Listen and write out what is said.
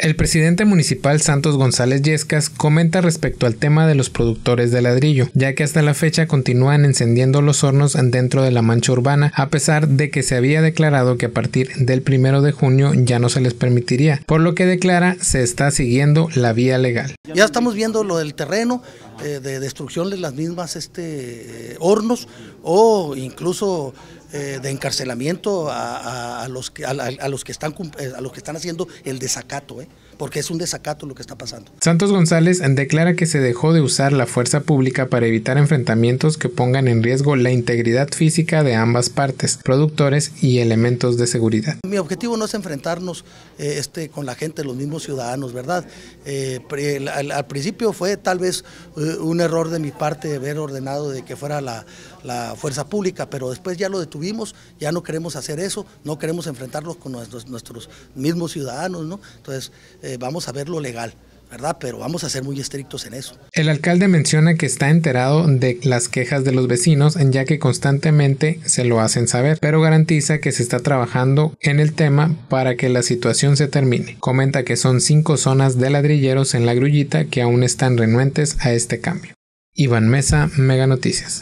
El presidente municipal Santos González Yescas comenta respecto al tema de los productores de ladrillo, ya que hasta la fecha continúan encendiendo los hornos dentro de la mancha urbana, a pesar de que se había declarado que a partir del primero de junio ya no se les permitiría, por lo que declara se está siguiendo la vía legal. Ya estamos viendo lo del terreno, eh, de destrucción de las mismas este, eh, hornos o incluso eh, de encarcelamiento a, los que, a, los que están, eh, a los que están haciendo el desacato, eh, porque es un desacato lo que está pasando. Santos González declara que se dejó de usar la fuerza pública para evitar enfrentamientos que pongan en riesgo la integridad física de ambas partes, productores y elementos de seguridad. Mi objetivo no es enfrentarnos este, con la gente, los mismos ciudadanos, ¿verdad? al, principio fue tal vez un error de mi parte de haber ordenado de que fuera la, la fuerza pública, pero después ya lo detuvimos ya no queremos hacer eso, no queremos enfrentarnos con nuestros, mismos ciudadanos, ¿no? Entonces, eh, vamos a ver lo legal. ¿verdad? Pero vamos a ser muy estrictos en eso. El alcalde menciona que está enterado de las quejas de los vecinos, ya que constantemente se lo hacen saber, pero garantiza que se está trabajando en el tema para que la situación se termine. Comenta que son cinco zonas de ladrilleros en la grullita que aún están renuentes a este cambio. Iván Mesa, Mega Noticias.